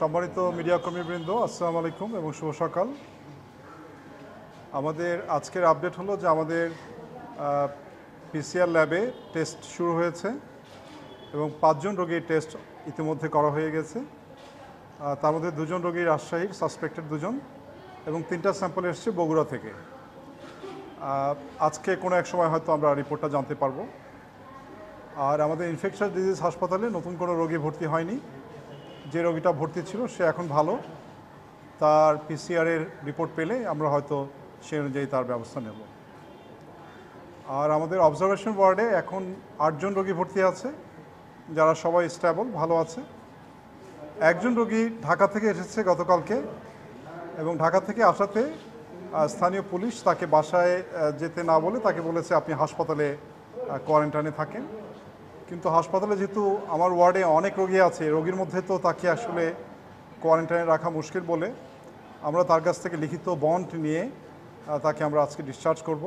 সম্মানিত মিডিয়া কর্মীবৃন্দ আসসালাম আলাইকুম এবং শুভ সকাল আমাদের আজকের আপডেট হলো যে আমাদের পিসিআর ল্যাবে টেস্ট শুরু হয়েছে এবং পাঁচজন রোগীর টেস্ট ইতিমধ্যে করা হয়ে গেছে তার মধ্যে দুজন রোগী রাজশাহীর সাসপেক্টেড দুজন এবং তিনটা স্যাম্পল এসছে বগুড়া থেকে আজকে কোনো এক সময় হয়তো আমরা রিপোর্টটা জানতে পারবো আর আমাদের ইনফেকশাস ডিজিজ হাসপাতালে নতুন কোনো রোগী ভর্তি হয়নি যে রোগীটা ভর্তি ছিল সে এখন ভালো তার পিসিআরের রিপোর্ট পেলে আমরা হয়তো সে অনুযায়ী তার ব্যবস্থা নেব আর আমাদের অবজারভেশন ওয়ার্ডে এখন আটজন রোগী ভর্তি আছে যারা সবাই স্ট্যাবল ভালো আছে একজন রোগী ঢাকা থেকে এসেছে গতকালকে এবং ঢাকা থেকে আসাতে স্থানীয় পুলিশ তাকে বাসায় যেতে না বলে তাকে বলেছে আপনি হাসপাতালে কোয়ারেন্টাইনে থাকেন কিন্তু হাসপাতালে যেহেতু আমার ওয়ার্ডে অনেক রোগী আছে রোগীর মধ্যে তো তাকে আসলে কোয়ারেন্টাইনে রাখা মুশকিল বলে আমরা তার কাছ থেকে লিখিত বন্ড নিয়ে তাকে আমরা আজকে ডিসচার্জ করব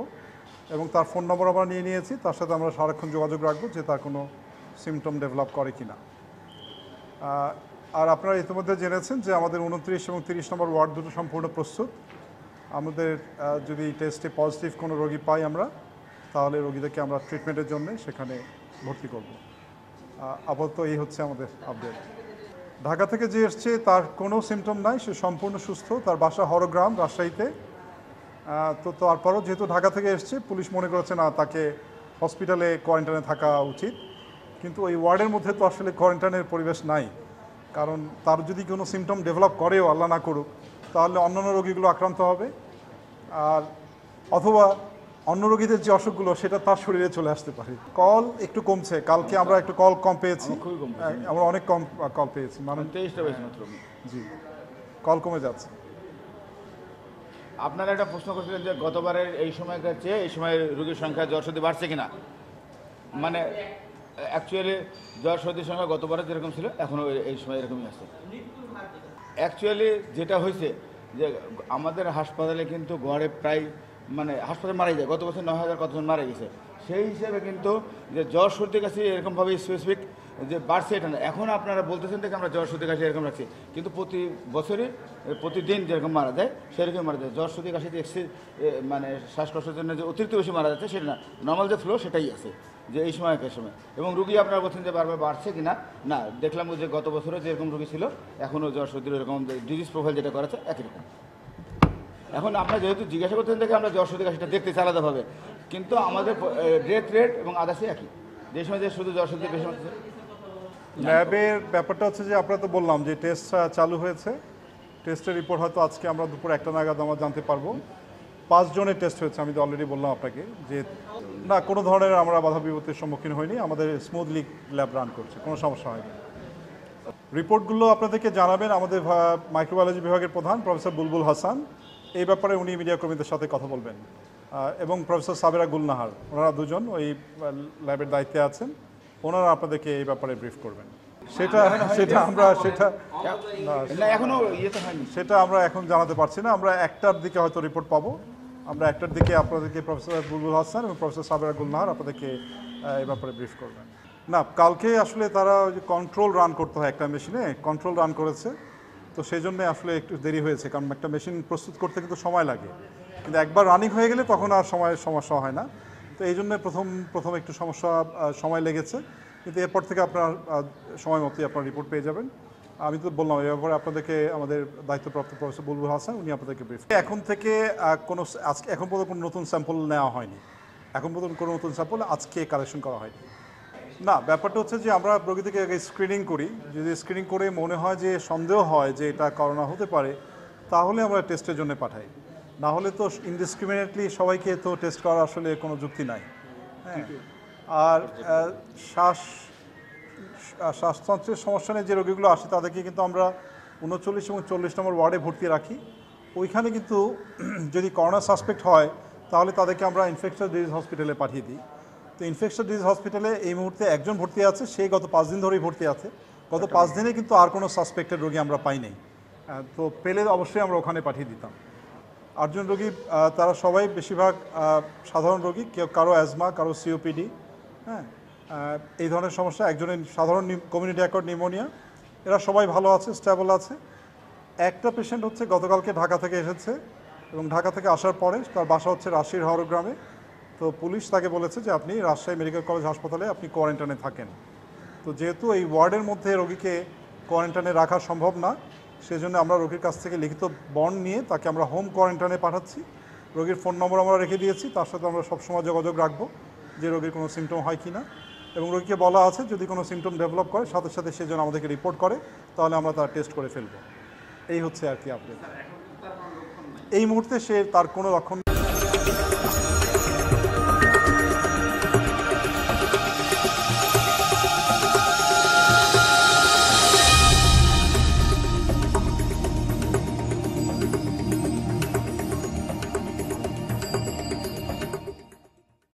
এবং তার ফোন নম্বর আমরা নিয়ে নিয়েছি তার সাথে আমরা সারাক্ষণ যোগাযোগ রাখবো যে তার কোনো সিমটম ডেভেলপ করে কি না আর আপনারা ইতিমধ্যে জেনেছেন যে আমাদের উনত্রিশ এবং তিরিশ নম্বর ওয়ার্ড দুটো সম্পূর্ণ প্রস্তুত আমাদের যদি টেস্টে পজিটিভ কোনো রোগী পাই আমরা তাহলে রোগীদেরকে আমরা ট্রিটমেন্টের জন্য সেখানে ভর্তি করব আপাতত এই হচ্ছে আমাদের আপডেট ঢাকা থেকে যে এসছে তার কোনো সিমটম নাই সে সম্পূর্ণ সুস্থ তার বাসা হরগ্রাম রাজশাহীতে তো তারপরও যেহেতু ঢাকা থেকে এসছে পুলিশ মনে করেছে না তাকে হসপিটালে কোয়ারেন্টাইনে থাকা উচিত কিন্তু ওই ওয়ার্ডের মধ্যে তো আসলে কোয়ারেন্টাইনের পরিবেশ নাই কারণ তার যদি কোনো সিমটম ডেভেলপ করেও আল্লাহ না করুক তাহলে অন্যান্য রোগীগুলো আক্রান্ত হবে আর অথবা অন্য রোগীদের যে অসুখগুলো সেটা তার শরীরে চলে আসতে পারে কল একটু কমছে কালকে আমরা একটু কল কম পেয়েছি আমরা অনেক কম কল পেয়েছি মানে তেইশটা জি কল কমে যাচ্ছে আপনারা একটা প্রশ্ন করছিলেন যে গতবারের এই সময়কার চেয়ে এই সময় রোগীর সংখ্যা জ্বর সর্দি বাড়ছে কিনা মানে অ্যাকচুয়ালি জ্বর সর্দির সংখ্যা গতবারে যেরকম ছিল এখনও এই সময় এরকমই আছে অ্যাকচুয়ালি যেটা হয়েছে যে আমাদের হাসপাতালে কিন্তু গড়ে প্রায় মানে হাসপাতালে মারা যায় গত বছর নয় হাজার কতজন মারা গেছে সেই হিসেবে কিন্তু যে জ্বর সর্দি কাশি এরকমভাবে স্পেসিফিক যে বাড়ছে এটা না এখন আপনারা বলতেছেন দেখে আমরা জ্বর সর্দি কাশি এরকম রাখছি কিন্তু প্রতি বছরই প্রতিদিন যেরকম মারা যায় সেরকম মারা যায় জ্বর সর্দি কাশি যে মানে শ্বাসকষ্টের জন্য যে অতিরিক্ত বেশি মারা যাচ্ছে সেটা না নর্মাল যে ফ্লো সেটাই আছে যে এই সময় এক সময় এবং রুগী আপনারা বলছেন যে বারবার বাড়ছে কি না না দেখলাম যে গত বছরও যেরকম রুগী ছিল এখনও জ্বর সর্দির এরকম ডিজিজ প্রোফাইল যেটা করেছে একই রকম এখন আপনার যেহেতু জিজ্ঞাসা করতেন দেখে আমরা জ্বর থেকে সেটা দেখতেছি আলাদাভাবে কিন্তু আমাদের ডেথ রেট এবং আদাসে একই যে সময় যে শুধু বেশি হচ্ছে ল্যাবের ব্যাপারটা হচ্ছে যে আপনারা তো বললাম যে টেস্ট চালু হয়েছে টেস্টের রিপোর্ট হয়তো আজকে আমরা দুপুর একটা নাগাদ আমরা জানতে পারবো পাঁচজনের টেস্ট হয়েছে আমি তো অলরেডি বললাম আপনাকে যে না কোনো ধরনের আমরা বাধা বিপত্তির সম্মুখীন হইনি আমাদের স্মুথলি ল্যাব রান করছে কোনো সমস্যা হয়নি রিপোর্টগুলো আপনাদেরকে জানাবেন আমাদের মাইক্রোবায়োলজি বিভাগের প্রধান প্রফেসর বুলবুল হাসান এই ব্যাপারে উনি মিডিয়া কর্মীদের সাথে কথা বলবেন এবং প্রফেসর সাবেরা গুলনাহার ওনারা দুজন ওই ল্যাবের দায়িত্বে আছেন ওনারা আপনাদেরকে এই ব্যাপারে ব্রিফ করবেন সেটা সেটা আমরা সেটা এখনো ইয়ে সেটা আমরা এখন জানাতে পারছি না আমরা একটার দিকে হয়তো রিপোর্ট পাবো আমরা একটার দিকে আপনাদেরকে প্রফেসর বুলবুল হাসান এবং প্রফেসর সাবেরা গুলনাহার আপনাদেরকে এই ব্যাপারে ব্রিফ করবেন না কালকে আসলে তারা কন্ট্রোল রান করতে হয় একটা মেশিনে কন্ট্রোল রান করেছে তো সেই জন্য আসলে একটু দেরি হয়েছে কারণ একটা মেশিন প্রস্তুত করতে কিন্তু সময় লাগে কিন্তু একবার রানিং হয়ে গেলে তখন আর সময় সমস্যা হয় না তো এই জন্য প্রথম প্রথম একটু সমস্যা সময় লেগেছে কিন্তু এরপর থেকে আপনার সময় মতোই আপনার রিপোর্ট পেয়ে যাবেন আমি তো বললাম এ ব্যাপারে আপনাদেরকে আমাদের দায়িত্বপ্রাপ্ত প্রফেসর বুলবুল হাসান উনি আপনাদেরকে ব্রিফ এখন থেকে কোনো আজকে এখন পর্যন্ত কোনো নতুন স্যাম্পল নেওয়া হয়নি এখন পর্যন্ত কোনো নতুন স্যাম্পল আজকে কালেকশন করা হয়নি না ব্যাপারটা হচ্ছে যে আমরা রোগীদেরকে আগে স্ক্রিনিং করি যদি স্ক্রিনিং করে মনে হয় যে সন্দেহ হয় যে এটা করোনা হতে পারে তাহলে আমরা টেস্টের জন্য পাঠাই না হলে তো ইনডিসক্রিমিনেটলি সবাইকে তো টেস্ট করার আসলে কোনো যুক্তি নাই হ্যাঁ আর শ্বাস শ্বাসতন্ত্রের সমস্যা নিয়ে যে রোগীগুলো আসে তাদেরকে কিন্তু আমরা উনচল্লিশ এবং চল্লিশ নম্বর ওয়ার্ডে ভর্তি রাখি ওইখানে কিন্তু যদি করোনা সাসপেক্ট হয় তাহলে তাদেরকে আমরা ইনফেকশন ডিজিজ হসপিটালে পাঠিয়ে দিই তো ইনফেকশন ডিজিজ হসপিটালে এই মুহূর্তে একজন ভর্তি আছে সে গত পাঁচ দিন ধরেই ভর্তি আছে গত আচ্ছা। পাঁচ দিনে কিন্তু আর কোনো সাসপেক্টেড রোগী আমরা পাই নাই তো পেলে অবশ্যই আমরা ওখানে পাঠিয়ে দিতাম আটজন রোগী তারা সবাই বেশিরভাগ সাধারণ রোগী কেউ কারো অ্যাজমা কারো সিওপিডি হ্যাঁ এই ধরনের সমস্যা একজনের সাধারণ কমিউনিটি অ্যাকর্ড নিউমোনিয়া এরা সবাই ভালো আছে স্ট্যাবল আছে একটা পেশেন্ট হচ্ছে গতকালকে ঢাকা থেকে এসেছে এবং ঢাকা থেকে আসার পরে তার বাসা হচ্ছে রাশির হরগ্রামে তো পুলিশ তাকে বলেছে যে আপনি রাজশাহী মেডিকেল কলেজ হাসপাতালে আপনি কোয়ারেন্টাইনে থাকেন তো যেহেতু এই ওয়ার্ডের মধ্যে রোগীকে কোয়ারেন্টাইনে রাখা সম্ভব না সেজন্য আমরা রোগীর কাছ থেকে লিখিত বন্ড নিয়ে তাকে আমরা হোম কোয়ারেন্টাইনে পাঠাচ্ছি রোগীর ফোন নম্বর আমরা রেখে দিয়েছি তার সাথে আমরা সবসময় যোগাযোগ রাখবো যে রোগীর কোনো সিমটম হয় কি না এবং রোগীকে বলা আছে যদি কোনো সিমটম ডেভেলপ করে সাথে সাথে সে যেন আমাদেরকে রিপোর্ট করে তাহলে আমরা তার টেস্ট করে ফেলব এই হচ্ছে আর কি আপডেট এই মুহূর্তে সে তার কোনো লক্ষণ